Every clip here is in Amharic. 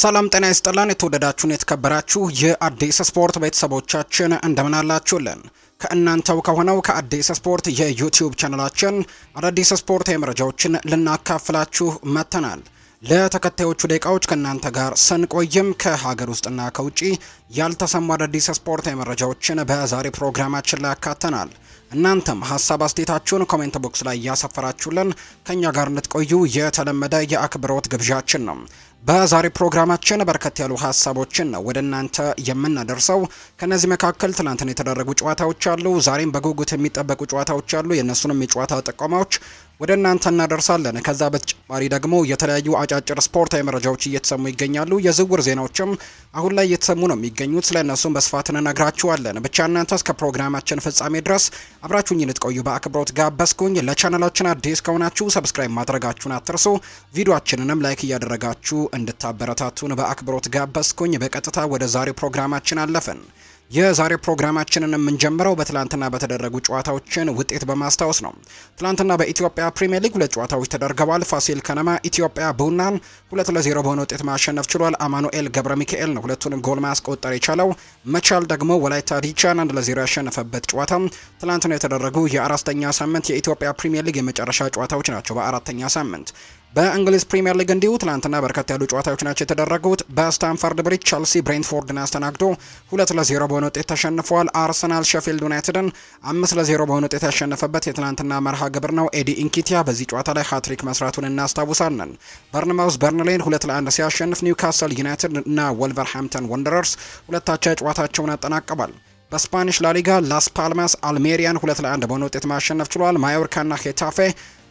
ሰላም ጤና ይስጥልን። የተወደዳችሁን የተከበራችሁ የአዲስ ስፖርት ቤተሰቦቻችን እንደምን አላችሁልን? ከእናንተው ከሆነው ከአዲስ ስፖርት የዩቲዩብ ቻናላችን አዳዲስ ስፖርታዊ መረጃዎችን ልናካፍላችሁ መጥተናል። ለተከታዮቹ ደቂቃዎች ከእናንተ ጋር ስንቆይም ከሀገር ውስጥና ከውጪ ያልተሰሙ አዳዲስ ስፖርታዊ መረጃዎችን በዛሬ ፕሮግራማችን ላይ ያካተናል። እናንተም ሀሳብ አስተያየታችሁን ኮሜንት ቦክስ ላይ እያሰፈራችሁልን ከኛ ጋር እንድትቆዩ የተለመደ የአክብሮት ግብዣችን ነው። በዛሬ ፕሮግራማችን በርከት ያሉ ሀሳቦችን ነው ወደ እናንተ የምናደርሰው። ከነዚህ መካከል ትናንትን የተደረጉ ጨዋታዎች አሉ፣ ዛሬም በጉጉት የሚጠበቁ ጨዋታዎች አሉ። የእነሱንም የጨዋታ ጥቆማዎች ወደ እናንተ እናደርሳለን። ከዛ በተጨማሪ ደግሞ የተለያዩ አጫጭር ስፖርታዊ መረጃዎች እየተሰሙ ይገኛሉ። የዝውውር ዜናዎችም አሁን ላይ እየተሰሙ ነው የሚገኙት። ስለ እነሱም በስፋት እንነግራችኋለን። ብቻ እናንተ እስከ ፕሮግራማችን ፍጻሜ ድረስ አብራችሁኝ ልትቆዩ በአክብሮት ጋበዝኩኝ። ለቻናላችን አዲስ ከሆናችሁ ሰብስክራይብ ማድረጋችሁን አትርሱ። ቪዲዮችንንም ላይክ እያደረጋችሁ እንድታበረታቱን በአክብሮት ጋበዝኩኝ። በቀጥታ ወደ ዛሬው ፕሮግራማችን አለፍን። የዛሬ ፕሮግራማችንን የምንጀምረው በትላንትና በተደረጉ ጨዋታዎችን ውጤት በማስታወስ ነው። ትላንትና በኢትዮጵያ ፕሪምየር ሊግ ሁለት ጨዋታዎች ተደርገዋል። ፋሲል ከነማ ኢትዮጵያ ቡናን ሁለት ለዜሮ በሆነ ውጤት ማሸነፍ ችሏል። አማኑኤል ገብረ ሚካኤል ነው ሁለቱንም ጎል ማስቆጠር የቻለው። መቻል ደግሞ ወላይታ ዲቻን አንድ ለዜሮ ያሸነፈበት ጨዋታ ትላንትና የተደረጉ የአራተኛ ሳምንት የኢትዮጵያ ፕሪምየር ሊግ የመጨረሻ ጨዋታዎች ናቸው። በአራተኛ ሳምንት በእንግሊዝ ፕሪምየር ሊግ እንዲሁ ትናንትና በርከት ያሉ ጨዋታዎች ናቸው የተደረጉት። በስታንፈርድ ብሪጅ ቸልሲ ብሬንትፎርድን አስተናግዶ ሁለት ለዜሮ በሆነ ውጤት ተሸንፏል። አርሰናል ሸፊልድ ዩናይትድን አምስት ለዜሮ በሆነ ውጤት ያሸነፈበት የትናንትና መርሃ ግብር ነው። ኤዲ ኢንኪቲያ በዚህ ጨዋታ ላይ ሀትሪክ መስራቱን እናስታውሳለን። በርንማውስ በርንሌን ሁለት ለአንድ ሲያሸንፍ፣ ኒውካስል ዩናይትድ እና ወልቨርሃምፕተን ወንደረርስ ሁለታቸው ጨዋታቸውን አጠናቀባል። በስፓኒሽ ላሊጋ ላስ ፓልማስ አልሜሪያን ሁለት ለአንድ በሆነ ውጤት ማሸነፍ ችሏል። ማዮርካና ሄታፌ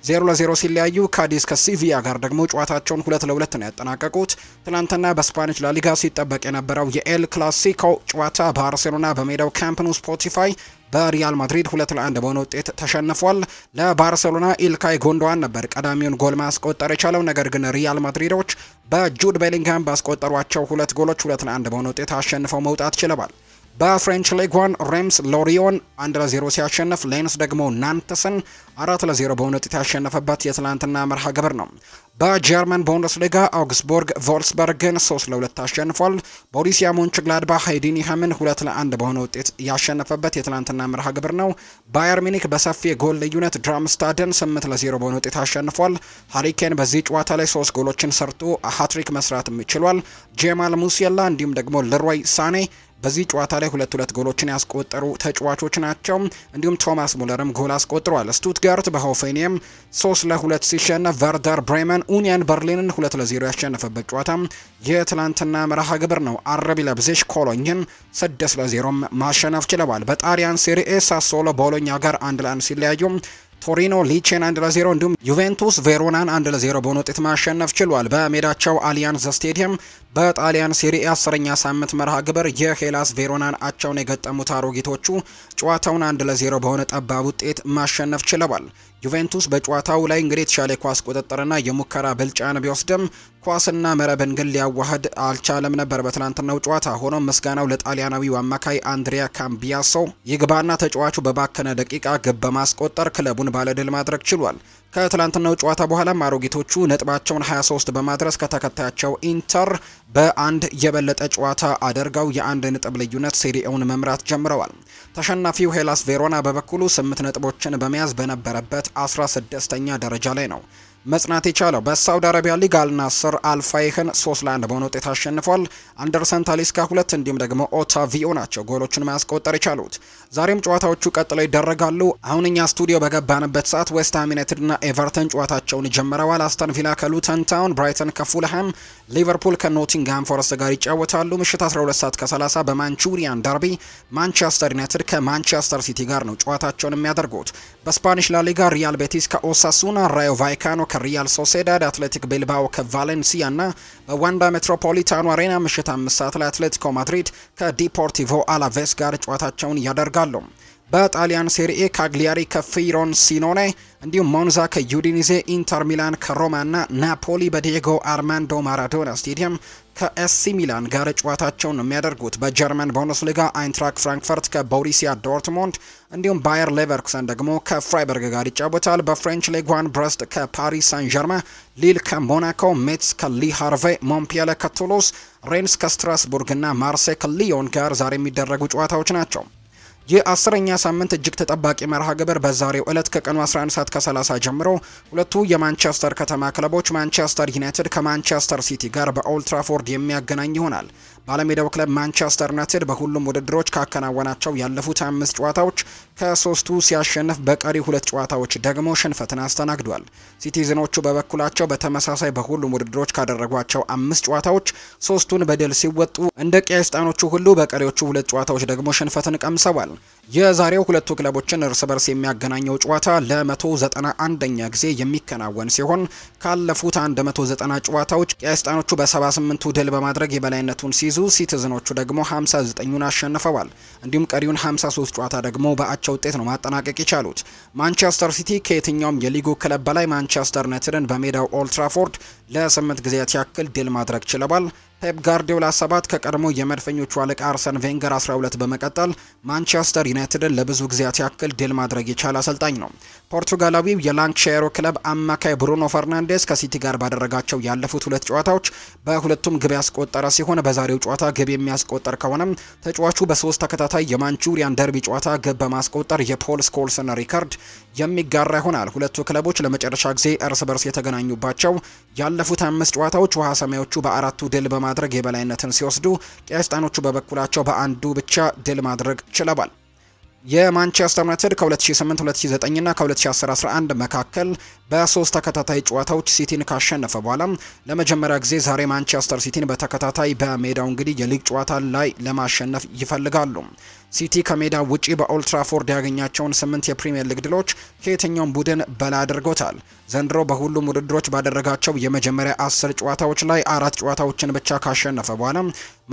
ዜሮ ለዜሮ ሲለያዩ ካዲስ ከሲቪያ ጋር ደግሞ ጨዋታቸውን ሁለት ለሁለት ነው ያጠናቀቁት። ትናንትና በስፓኒሽ ላሊጋ ሲጠበቅ የነበረው የኤል ክላሲኮ ጨዋታ ባርሴሎና በሜዳው ካምፕኑ ስፖቲፋይ በሪያል ማድሪድ ሁለት ለአንድ በሆነ ውጤት ተሸንፏል። ለባርሴሎና ኢልካይ ጎንዶዋን ነበር ቀዳሚውን ጎል ማስቆጠር የቻለው። ነገር ግን ሪያል ማድሪዶች በጁድ ቤሊንግሃም ባስቆጠሯቸው ሁለት ጎሎች ሁለት ለአንድ በሆነ ውጤት አሸንፈው መውጣት ችለዋል። በፍሬንች ሌጓን ሬምስ ሎሪዮን አንድ ለዜሮ ሲያሸንፍ ሌንስ ደግሞ ናንተስን አራት ለዜሮ በሆነ ውጤት ያሸነፈበት የትላንትና መርሃ ግብር ነው። በጀርመን ቡንደስሊጋ አውግስቡርግ ቮልስበርግን ሶስት ለሁለት አሸንፏል። ቦሩሲያ ሞንችግላድባህ ሃይዲንግሃምን ሁለት ለአንድ በሆነ ውጤት ያሸነፈበት የትላንትና መርሃ ግብር ነው። ባየር ሚኒክ በሰፊ የጎል ልዩነት ድራምስታደን ስምንት ለዜሮ በሆነ ውጤት አሸንፏል። ሃሪኬን በዚህ ጨዋታ ላይ ሶስት ጎሎችን ሰርቶ ሀትሪክ መስራትም ችሏል። ጄማል ሙሴላ እንዲሁም ደግሞ ልሮይ ሳኔ በዚህ ጨዋታ ላይ ሁለት ሁለት ጎሎችን ያስቆጠሩ ተጫዋቾች ናቸው። እንዲሁም ቶማስ ሙለርም ጎል አስቆጥሯል። ስቱትጋርት በሆፌኒየም 3 ለ2 ሲሸነፍ ቨርደር ብሬመን ኡኒየን በርሊንን 2 ለ0 ያሸነፈበት ጨዋታ የትላንትና መርሃ ግብር ነው። አረቢ ለብዜሽ ኮሎኝን 6 ለ0 ማሸነፍ ችለዋል። በጣሊያን ሴሪኤ ሳሶሎ ቦሎኛ ጋር አንድ ለአንድ ሲለያዩ ቶሪኖ ሊቼን አንድ ለዜሮ እንዲሁም ዩቬንቱስ ቬሮናን አንድ ለዜሮ በሆነ ውጤት ማሸነፍ ችሏል። በሜዳቸው አሊያንስ ስቴዲየም በጣሊያን ሴሪ አስረኛ ሳምንት መርሃ ግብር የሄላስ ቬሮናን አቻውን የገጠሙት አሮጊቶቹ ጨዋታውን አንድ ለዜሮ በሆነ ጠባብ ውጤት ማሸነፍ ችለዋል። ዩቬንቱስ በጨዋታው ላይ እንግዲህ የተሻለ ኳስ ቁጥጥርና የሙከራ ብልጫን ቢወስድም ኳስና መረብን ግን ሊያዋህድ አልቻለም ነበር በትናንትናው ጨዋታ። ሆኖም ምስጋናው ለጣሊያናዊው አማካይ አንድሪያ ካምቢያሶ ይግባና ተጫዋቹ በባከነ ደቂቃ ግብ በማስቆጠር ክለቡን ባለድል ማድረግ ችሏል። ከትላንትናው ጨዋታ በኋላም አሮጊቶቹ ነጥባቸውን 23 በማድረስ ከተከታያቸው ኢንተር በአንድ የበለጠ ጨዋታ አደርገው የአንድ ነጥብ ልዩነት ሴሪኤውን መምራት ጀምረዋል። ተሸናፊው ሄላስ ቬሮና በበኩሉ ስምት ነጥቦችን በመያዝ በነበረበት 16ኛ ደረጃ ላይ ነው መጽናት የቻለው። በሳውዲ አረቢያ ሊግ አልናስር አልፋይህን 3 ለ1 በሆነ ውጤት አሸንፏል። አንደርሰን ታሊስካ ሁለት እንዲሁም ደግሞ ኦታቪዮ ናቸው ጎሎቹን ማያስቆጠር የቻሉት። ዛሬም ጨዋታዎቹ ቀጥለው ይደረጋሉ። አሁን እኛ ስቱዲዮ በገባንበት ሰዓት ዌስትሃም ዩናይትድ እና ኤቨርተን ጨዋታቸውን ጀምረዋል። አስተን ቪላ ከሉተን ታውን፣ ብራይተን ከፉልሃም፣ ሊቨርፑል ከኖቲንግሃም ፎረስት ጋር ይጫወታሉ። ምሽት 12 ሰዓት ከ30 በማንቹሪያን ደርቢ ማንቸስተር ዩናይትድ ከማንቸስተር ሲቲ ጋር ነው ጨዋታቸውን የሚያደርጉት። በስፓኒሽ ላሊጋ ሪያል ቤቲስ ከኦሳሱና፣ ራዮ ቫይካኖ ከሪያል ሶሴዳድ፣ አትሌቲክ ቤልባኦ ከቫሌንሲያ እና በዋንዳ ሜትሮፖሊታኑ አሬና ምሽት 5 ሰዓት ላይ አትሌቲኮ ማድሪድ ከዲፖርቲቮ አላቬስ ጋር ጨዋታቸውን ያደርጋሉ። ይቀጥላሉ። በጣሊያን ሴሪኤ ካግሊያሪ ከፊሮን ሲኖኔ እንዲሁም ሞንዛ ከዩዲኒዜ፣ ኢንተር ሚላን ከሮማ እና ናፖሊ በዲየጎ አርማንዶ ማራዶና ስቴዲየም ከኤሲ ሚላን ጋር ጨዋታቸውን የሚያደርጉት። በጀርመን ቡንደስሊጋ አይንትራክ ፍራንክፈርት ከቦሪሲያ ዶርትሞንድ እንዲሁም ባየር ሌቨርኩሰን ደግሞ ከፍራይበርግ ጋር ይጫወታል። በፍሬንች ሌጓን ዋን ብረስት ከፓሪስ ሳን ጀርማ፣ ሊል ከሞናኮ፣ ሜትስ ከሊ ሃርቬ፣ ሞምፒየለ ከቱሎስ፣ ሬንስ ከስትራስቡርግ እና ማርሴ ከሊዮን ጋር ዛሬ የሚደረጉ ጨዋታዎች ናቸው። የአስረኛ ሳምንት እጅግ ተጠባቂ መርሃ ግብር በዛሬው ዕለት ከቀኑ 11 ሰዓት ከ30 ጀምሮ ሁለቱ የማንቸስተር ከተማ ክለቦች ማንቸስተር ዩናይትድ ከማንቸስተር ሲቲ ጋር በኦልትራፎርድ የሚያገናኝ ይሆናል። ባለሜዳው ክለብ ማንቸስተር ዩናይትድ በሁሉም ውድድሮች ካከናወናቸው ያለፉት አምስት ጨዋታዎች ከሶስቱ ሲያሸንፍ በቀሪ ሁለት ጨዋታዎች ደግሞ ሽንፈትን አስተናግዷል። ሲቲዝኖቹ በበኩላቸው በተመሳሳይ በሁሉም ውድድሮች ካደረጓቸው አምስት ጨዋታዎች ሶስቱን በድል ሲወጡ እንደ ቄስጣኖቹ ሁሉ በቀሪዎቹ ሁለት ጨዋታዎች ደግሞ ሽንፈትን ቀምሰዋል። የዛሬው ሁለቱ ክለቦችን እርስ በርስ የሚያገናኘው ጨዋታ ለ191ኛ ጊዜ የሚከናወን ሲሆን ካለፉት 190 ጨዋታዎች ቀያስጣኖቹ በ78ቱ ድል በማድረግ የበላይነቱን ሲይዙ፣ ሲቲዝኖቹ ደግሞ 59ን አሸንፈዋል። እንዲሁም ቀሪውን 53 ጨዋታ ደግሞ በአቻ ውጤት ነው ማጠናቀቅ የቻሉት። ማንቸስተር ሲቲ ከየትኛውም የሊጉ ክለብ በላይ ማንቸስተር ዩናይትድን በሜዳው ኦልትራፎርድ ለ8 ጊዜያት ያክል ድል ማድረግ ችለዋል። ፔፕ ጋርዲዮላ 7 ከቀድሞ የመድፈኞቹ አለቃ አርሰን ቬንገር 12 በመቀጠል ማንቸስተር ዩናይትድን ለብዙ ጊዜያት ያክል ድል ማድረግ የቻለ አሰልጣኝ ነው። ፖርቱጋላዊው የላንክሻየሩ ክለብ አማካይ ብሩኖ ፈርናንዴስ ከሲቲ ጋር ባደረጋቸው ያለፉት ሁለት ጨዋታዎች በሁለቱም ግብ ያስቆጠረ ሲሆን በዛሬው ጨዋታ ግብ የሚያስቆጠር ከሆነም ተጫዋቹ በሶስት ተከታታይ የማንቹሪያን ደርቢ ጨዋታ ግብ በማስቆጠር የፖል ስኮልስን ሪከርድ የሚጋራ ይሆናል። ሁለቱ ክለቦች ለመጨረሻ ጊዜ እርስ በርስ የተገናኙባቸው ያለፉት አምስት ጨዋታዎች ውሃ ሰማዮቹ በአራቱ ድል በማ በማድረግ የበላይነትን ሲወስዱ፣ ቀያስጣኖቹ በበኩላቸው በአንዱ ብቻ ድል ማድረግ ችለዋል። የማንቸስተር ዩናይትድ ከ2008-2009 እና ከ2010-11 መካከል በሶስት ተከታታይ ጨዋታዎች ሲቲን ካሸነፈ በኋላ ለመጀመሪያ ጊዜ ዛሬ ማንቸስተር ሲቲን በተከታታይ በሜዳው እንግዲህ የሊግ ጨዋታ ላይ ለማሸነፍ ይፈልጋሉ። ሲቲ ከሜዳ ውጪ በኦልትራፎርድ ያገኛቸውን ስምንት የፕሪምየር ሊግ ድሎች ከየትኛውም ቡድን በላ አድርጎታል። ዘንድሮ በሁሉም ውድድሮች ባደረጋቸው የመጀመሪያ አስር ጨዋታዎች ላይ አራት ጨዋታዎችን ብቻ ካሸነፈ በኋላ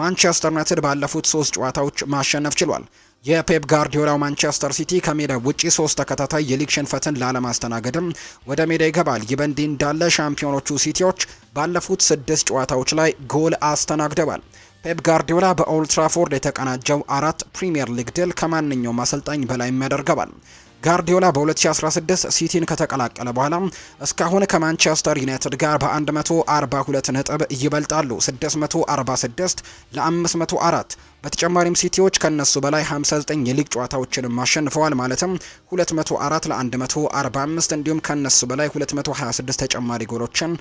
ማንቸስተር ዩናይትድ ባለፉት ሶስት ጨዋታዎች ማሸነፍ ችሏል። የፔፕ ጋርዲዮላው ማንቸስተር ሲቲ ከሜዳ ውጪ ሶስት ተከታታይ የሊግ ሽንፈትን ላለማስተናገድም ወደ ሜዳ ይገባል። ይህ በእንዲህ እንዳለ ሻምፒዮኖቹ ሲቲዎች ባለፉት ስድስት ጨዋታዎች ላይ ጎል አስተናግደዋል። ፔፕ ጋርዲዮላ በኦልትራፎርድ የተቀናጀው አራት ፕሪምየር ሊግ ድል ከማንኛውም አሰልጣኝ በላይ የሚያደርገዋል። ጋርዲዮላ በ2016 ሲቲን ከተቀላቀለ በኋላ እስካሁን ከማንቸስተር ዩናይትድ ጋር በ142 ነጥብ ይበልጣሉ። 646 ለ504። በተጨማሪም ሲቲዎች ከነሱ በላይ 59 የሊግ ጨዋታዎችንም አሸንፈዋል። ማለትም 204 ለ145 እንዲሁም ከነሱ በላይ 226 ተጨማሪ ጎሎችን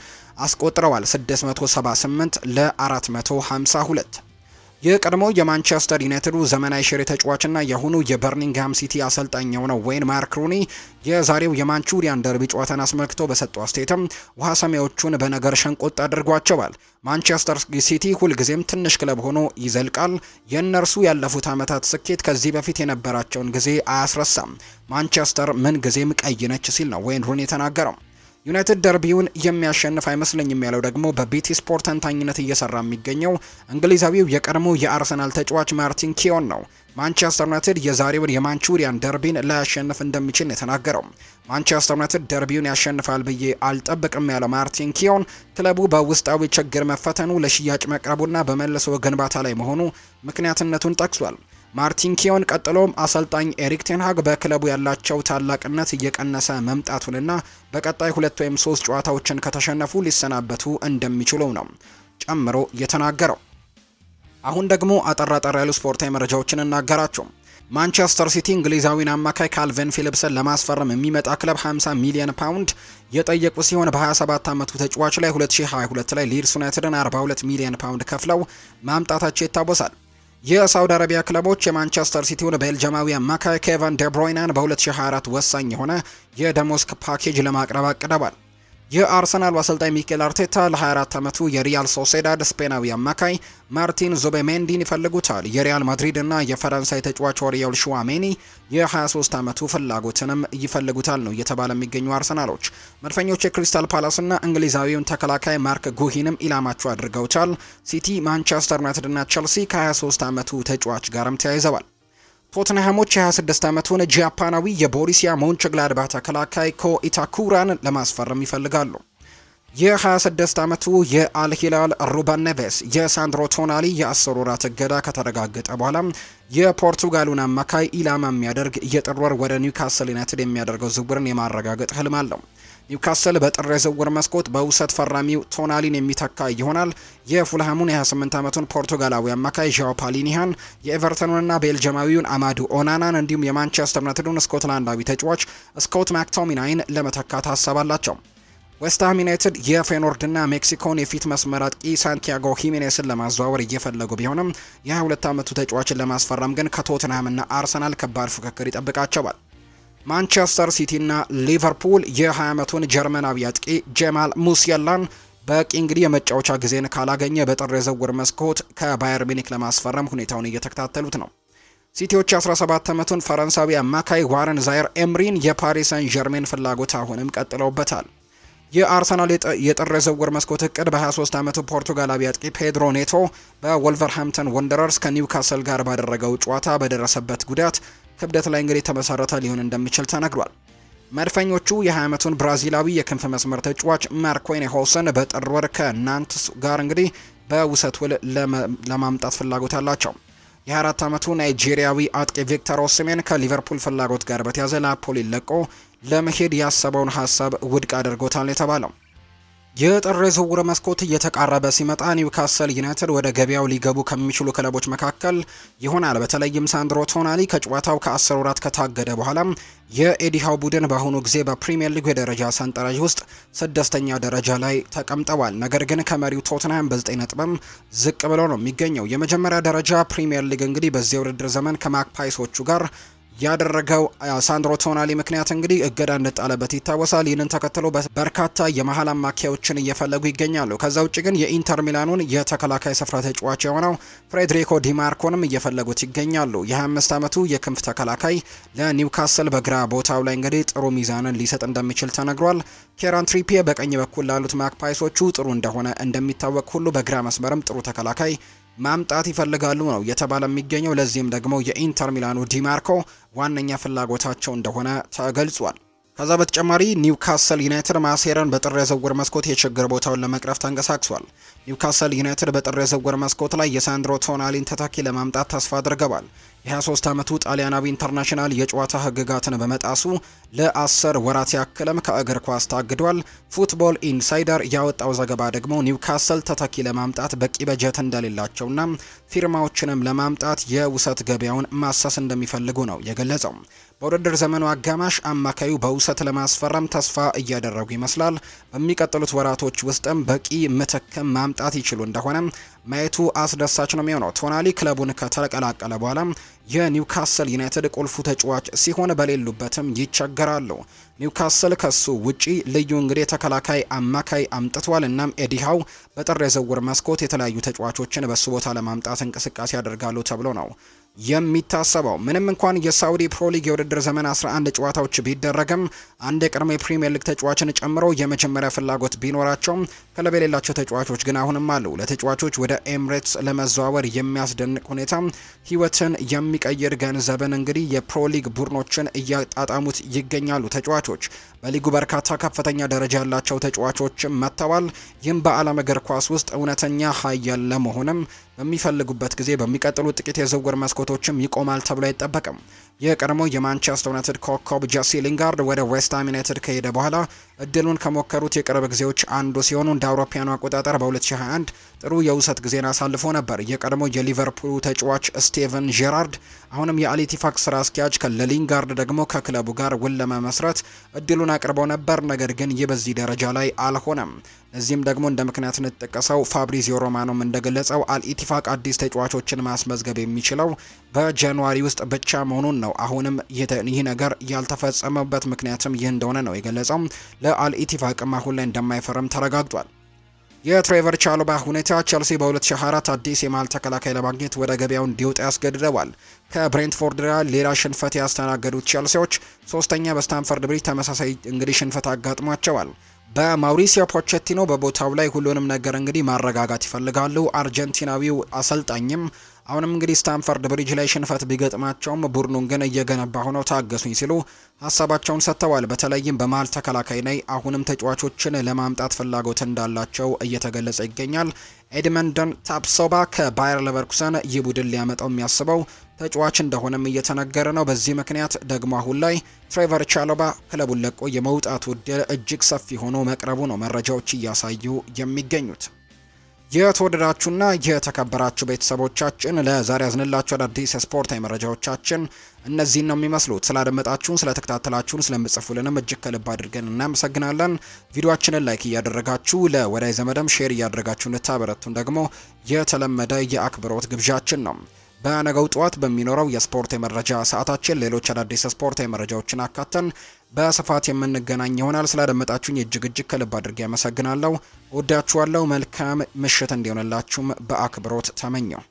አስቆጥረዋል። 678 ለ452 የቀድሞ የማንቸስተር ዩናይትዱ ዘመናዊ ሽሬ ተጫዋችና የሆኑ የበርኒንግሃም ሲቲ አሰልጣኝ የሆነው ዌይን ማርክ ሩኒ የዛሬው የማንቹሪያን ደርቢ ጨዋታን አስመልክቶ በሰጠው አስተያየትም ውሃ ሰማያዊዎቹን በነገር ሸንቆጥ አድርጓቸዋል። ማንቸስተር ሲቲ ሁልጊዜም ትንሽ ክለብ ሆኖ ይዘልቃል። የእነርሱ ያለፉት ዓመታት ስኬት ከዚህ በፊት የነበራቸውን ጊዜ አያስረሳም። ማንቸስተር ምን ጊዜም ቀይ ነች ሲል ነው ዌይን ሩኒ የተናገረው። ዩናይትድ ደርቢውን የሚያሸንፍ አይመስለኝም ያለው ደግሞ በቢቲ ስፖርት ተንታኝነት እየሰራ የሚገኘው እንግሊዛዊው የቀድሞ የአርሰናል ተጫዋች ማርቲን ኪዮን ነው። ማንቸስተር ዩናይትድ የዛሬውን የማንቹሪያን ደርቢን ላያሸንፍ እንደሚችል የተናገረው ማንቸስተር ዩናይትድ ደርቢውን ያሸንፋል ብዬ አልጠብቅም ያለው ማርቲን ኪዮን ክለቡ በውስጣዊ ችግር መፈተኑ፣ ለሽያጭ መቅረቡና በመልሶ ግንባታ ላይ መሆኑ ምክንያትነቱን ጠቅሷል። ማርቲን ኪዮን ቀጥሎም አሰልጣኝ ኤሪክ ቴንሃግ በክለቡ ያላቸው ታላቅነት እየቀነሰ መምጣቱንና በቀጣይ ሁለት ወይም ሶስት ጨዋታዎችን ከተሸነፉ ሊሰናበቱ እንደሚችሉ ነው ጨምሮ የተናገረው። አሁን ደግሞ አጠር አጠር ያሉ ስፖርታዊ መረጃዎችን እናገራቸው። ማንቸስተር ሲቲ እንግሊዛዊን አማካይ ካልቨን ፊሊፕስን ለማስፈረም የሚመጣ ክለብ 50 ሚሊዮን ፓውንድ የጠየቁ ሲሆን በ27 ዓመቱ ተጫዋች ላይ 2022 ላይ ሊድስ ዩናይትድን 42 ሚሊዮን ፓውንድ ከፍለው ማምጣታቸው ይታወሳል። የሳውዲ አረቢያ ክለቦች የማንቸስተር ሲቲውን ቤልጅማዊ አማካይ ኬቨን ደብሮይናን በ2024 ወሳኝ የሆነ የደሞዝ ፓኬጅ ለማቅረብ አቅደዋል። የአርሰናሉ አሰልጣኝ ሚኬል አርቴታ ለ24 ዓመቱ የሪያል ሶሴዳድ ስፔናዊ አማካይ ማርቲን ዙቤሜንዲን ይፈልጉታል። የሪያል ማድሪድ እና የፈረንሳይ ተጫዋች ኦሪየል ሹዋሜኒ የ23 ዓመቱ ፍላጎትንም ይፈልጉታል ነው እየተባለ የሚገኙ አርሰናሎች። መድፈኞች የክሪስታል ፓላስና እንግሊዛዊውን ተከላካይ ማርክ ጉሂንም ኢላማቸው አድርገውታል። ሲቲ፣ ማንቸስተር ዩናይትድ እና ቸልሲ ከ23 ዓመቱ ተጫዋች ጋርም ተያይዘዋል። ቶትንሃሞች የ26 ዓመቱን ጃፓናዊ የቦሪሲያ ሞንቸግላድባህ ተከላካይ ኢታኩራን ለማስፈረም ይፈልጋሉ። የ26 ዓመቱ የአልሂላል ሩበን ኔቬስ የሳንድሮ ቶናሊ የአስር ወራት እገዳ ከተረጋገጠ በኋላ የፖርቱጋሉን አማካይ ኢላማ የሚያደርግ የጥር ወር ወደ ኒውካስል ዩናይትድ የሚያደርገው ዝውውርን የማረጋገጥ ህልም አለው። ኒውካስል በጥር የዝውውር መስኮት በውሰት ፈራሚው ቶናሊን የሚተካ ይሆናል። የፉልሃሙን የ28 ዓመቱን ፖርቱጋላዊ አማካይ ዣዋ ፓሊኒሃን የኤቨርተኑንና ቤልጅማዊውን አማዱ ኦናናን እንዲሁም የማንቸስተር ዩናይትዱን ስኮትላንዳዊ ተጫዋች ስኮት ማክቶሚናይን ለመተካት ሀሳብ አላቸው። ዌስትሃም ዩናይትድ የፌኖርድና ሜክሲኮን የፊት መስመር አጥቂ ሳንቲያጎ ሂሜኔስን ለማዘዋወር እየፈለጉ ቢሆንም የ22 ዓመቱ ተጫዋችን ለማስፈረም ግን ከቶትንሃምና አርሰናል ከባድ ፉክክር ይጠብቃቸዋል። ማንቸስተር ሲቲና ሊቨርፑል የ20 ዓመቱን ጀርመናዊ አጥቂ ጀማል ሙሲያላን በቂ እንግዲህ የመጫወቻ ጊዜን ካላገኘ በጥር የዝውውር መስኮት ከባየር ሚኒክ ለማስፈረም ሁኔታውን እየተከታተሉት ነው። ሲቲዎች 17 ዓመቱን ፈረንሳዊ አማካይ ዋረን ዛየር ኤምሪን የፓሪስ ሰን ጀርሜን ፍላጎት አሁንም ቀጥለውበታል። የአርሰናል የጥር ዝውውር መስኮት እቅድ በ23 ዓመቱ ፖርቱጋላዊ አጥቂ ፔድሮ ኔቶ በወልቨርሃምፕተን ወንደረርስ ከኒውካስል ጋር ባደረገው ጨዋታ በደረሰበት ጉዳት ክብደት ላይ እንግዲህ ተመሰረተ ሊሆን እንደሚችል ተነግሯል። መድፈኞቹ የ20 ዓመቱን ብራዚላዊ የክንፍ መስመር ተጫዋች ማርኮኔ ሆሰን በጥር ወር ከናንትስ ጋር እንግዲህ በውሰት ውል ለማምጣት ፍላጎት አላቸው። የ24 ዓመቱ ናይጄሪያዊ አጥቂ ቪክተር ኦስሜን ከሊቨርፑል ፍላጎት ጋር በተያዘ ናፖሊን ለቆ ለመሄድ ያሰበውን ሀሳብ ውድቅ አድርጎታል የተባለው የጥር ዝውውር መስኮት እየተቃረበ ሲመጣ ኒውካስል ዩናይትድ ወደ ገበያው ሊገቡ ከሚችሉ ክለቦች መካከል ይሆናል። በተለይም ሳንድሮ ቶናሊ ከጨዋታው ከአስር ወራት ከታገደ በኋላ የኤዲሃው ቡድን በአሁኑ ጊዜ በፕሪምየር ሊጉ የደረጃ ሰንጠረዥ ውስጥ ስድስተኛ ደረጃ ላይ ተቀምጠዋል። ነገር ግን ከመሪው ቶትናም በዘጠኝ ነጥብም ዝቅ ብሎ ነው የሚገኘው። የመጀመሪያ ደረጃ ፕሪምየር ሊግ እንግዲህ በዚህ የውድድር ዘመን ከማክፓይሶቹ ጋር ያደረገው ሳንድሮ ቶናሊ ምክንያት እንግዲህ እገዳ እንደጣለበት ይታወሳል። ይህንን ተከትሎ በርካታ የመሀል አማካዮችን እየፈለጉ ይገኛሉ። ከዛ ውጭ ግን የኢንተር ሚላኑን የተከላካይ ስፍራ ተጫዋች የሆነው ፍሬድሪኮ ዲማርኮንም እየፈለጉት ይገኛሉ። የ25 ዓመቱ የክንፍ ተከላካይ ለኒውካስል በግራ ቦታው ላይ እንግዲህ ጥሩ ሚዛንን ሊሰጥ እንደሚችል ተነግሯል። ኬራን ትሪፒየ በቀኝ በኩል ላሉት ማክፓይሶቹ ጥሩ እንደሆነ እንደሚታወቅ ሁሉ በግራ መስመርም ጥሩ ተከላካይ ማምጣት ይፈልጋሉ ነው እየተባለ የሚገኘው። ለዚህም ደግሞ የኢንተር ሚላኑ ዲማርኮ ዋነኛ ፍላጎታቸው እንደሆነ ተገልጿል። ከዛ በተጨማሪ ኒውካስል ዩናይትድ ማሴረን በጥር የዝውውር መስኮት የችግር ቦታውን ለመቅረፍ ተንቀሳቅሷል። ኒውካስል ዩናይትድ በጥር የዝውውር መስኮት ላይ የሳንድሮ ቶናሊን ተተኪ ለማምጣት ተስፋ አድርገዋል። የ23 ዓመቱ ጣሊያናዊ ኢንተርናሽናል የጨዋታ ህግጋትን በመጣሱ ለአስር ወራት ያክልም ከእግር ኳስ ታግዷል። ፉትቦል ኢንሳይደር ያወጣው ዘገባ ደግሞ ኒውካስል ተተኪ ለማምጣት በቂ በጀት እንደሌላቸውና ፊርማዎችንም ለማምጣት የውሰት ገበያውን ማሰስ እንደሚፈልጉ ነው የገለጸው። በውድድር ዘመኑ አጋማሽ አማካዩ በውሰት ለማስፈረም ተስፋ እያደረጉ ይመስላል። በሚቀጥሉት ወራቶች ውስጥም በቂ ምትክም ማምጣት ይችሉ እንደሆነም ማየቱ አስደሳች ነው የሚሆነው። ቶናሊ ክለቡን ከተቀላቀለ በኋላ የኒውካስል ዩናይትድ ቁልፉ ተጫዋች ሲሆን በሌሉበትም ይቸገራሉ። ኒውካስል ከሱ ውጪ ልዩ እንግዲህ ተከላካይ አማካይ አምጥቷል። እናም ኤዲሃው በጥር የዝውውር መስኮት የተለያዩ ተጫዋቾችን በሱ ቦታ ለማምጣት እንቅስቃሴ ያደርጋሉ ተብሎ ነው የሚታሰበው። ምንም እንኳን የሳውዲ ፕሮሊግ የውድድር ዘመን 11 ጨዋታዎች ቢደረግም አንድ የቀድሞ የፕሪምየር ሊግ ተጫዋችን ጨምሮ የመጀመሪያ ፍላጎት ቢኖራቸውም ክለብ የሌላቸው ተጫዋቾች ግን አሁንም አሉ። ለተጫዋቾች ወደ ኤምሬትስ ለመዘዋወር የሚያስደንቅ ሁኔታ ህይወትን የሚቀይር ገንዘብን እንግዲህ የፕሮሊግ ቡድኖችን እያጣጣሙት ይገኛሉ። ተጫዋቾች በሊጉ በርካታ ከፍተኛ ደረጃ ያላቸው ተጫዋቾችም መጥተዋል። ይህም በዓለም እግር ኳስ ውስጥ እውነተኛ ሀያል ለመሆንም በሚፈልጉበት ጊዜ በሚቀጥሉ ጥቂት የዝውውር መስኮ መስኮቶችም ይቆማል ተብሎ አይጠበቅም። የቀድሞ የማንቸስተር ዩናይትድ ኮከብ ጀሲ ሊንጋርድ ወደ ዌስትሃም ዩናይትድ ከሄደ በኋላ እድሉን ከሞከሩት የቅርብ ጊዜዎች አንዱ ሲሆኑ እንደ አውሮፓውያኑ አቆጣጠር በ2021 ጥሩ የውሰት ጊዜን አሳልፎ ነበር። የቀድሞ የሊቨርፑል ተጫዋች ስቴቨን ጄራርድ አሁንም የአሊቲፋክስ ስራ አስኪያጅ ከለሊንጋርድ ደግሞ ከክለቡ ጋር ውል ለመመስረት እድሉን አቅርበው ነበር። ነገር ግን ይህ በዚህ ደረጃ ላይ አልሆነም። እዚህም ደግሞ እንደ ምክንያት እንጠቀሰው ፋብሪዚዮ ሮማኖም እንደገለጸው አልኢቲፋቅ አዲስ ተጫዋቾችን ማስመዝገብ የሚችለው በጃንዋሪ ውስጥ ብቻ መሆኑን ነው። አሁንም ይህ ነገር ያልተፈጸመበት ምክንያትም ይህ እንደሆነ ነው የገለጸው። ለአልኢቲፋቅም አሁን ላይ እንደማይፈርም ተረጋግጧል። የትሬቨር ቻሎባ ሁኔታ ቸልሲ በ 2024 አዲስ የመሃል ተከላካይ ለማግኘት ወደ ገበያው እንዲወጣ ያስገድደዋል። ከብሬንትፎርድ ጋር ሌላ ሽንፈት ያስተናገዱት ቸልሲዎች ሶስተኛ በስታንፈርድ ብሪጅ ተመሳሳይ እንግዲህ ሽንፈት አጋጥሟቸዋል። በማውሪሲዮ ፖቼቲኖ በቦታው ላይ ሁሉንም ነገር እንግዲህ ማረጋጋት ይፈልጋሉ። አርጀንቲናዊው አሰልጣኝም አሁንም እንግዲህ ስታንፈርድ ብሪጅ ላይ ሽንፈት ቢገጥማቸውም ቡድኑን ግን እየገነባ ሆነው ታገሱኝ ሲሉ ሀሳባቸውን ሰጥተዋል። በተለይም በመሀል ተከላካይ ላይ አሁንም ተጫዋቾችን ለማምጣት ፍላጎት እንዳላቸው እየተገለጸ ይገኛል። ኤድመንደን ታፕሶባ ከባየር ለቨርኩሰን ይህ ቡድን ሊያመጣው የሚያስበው ተጫዋች እንደሆነም እየተነገረ ነው። በዚህ ምክንያት ደግሞ አሁን ላይ ትሬቨር ቻሎባ ክለቡን ለቆ የመውጣቱ ዕድል እጅግ ሰፊ ሆኖ መቅረቡ ነው መረጃዎች እያሳዩ የሚገኙት። የተወደዳችሁና የተከበራችሁ ቤተሰቦቻችን ለዛሬ ያዝንላችሁ አዳዲስ ስፖርታዊ መረጃዎቻችን እነዚህን ነው የሚመስሉት። ስላደመጣችሁን፣ ስለተከታተላችሁን፣ ስለምጽፉልንም እጅግ ከልብ አድርገን እናመሰግናለን። ቪዲዮችንን ላይክ እያደረጋችሁ ለወዳጅ ዘመደም ሼር እያደረጋችሁ እንድታበረቱን ደግሞ የተለመደ የአክብሮት ግብዣችን ነው። በነገው ጠዋት በሚኖረው የስፖርት የመረጃ ሰዓታችን ሌሎች አዳዲስ ስፖርት የመረጃዎችን አካተን በስፋት የምንገናኝ ይሆናል። ስላደመጣችሁኝ እጅግ እጅግ ከልብ አድርጌ አመሰግናለሁ። ወዳችኋለሁ። መልካም ምሽት እንዲሆንላችሁም በአክብሮት ተመኘው።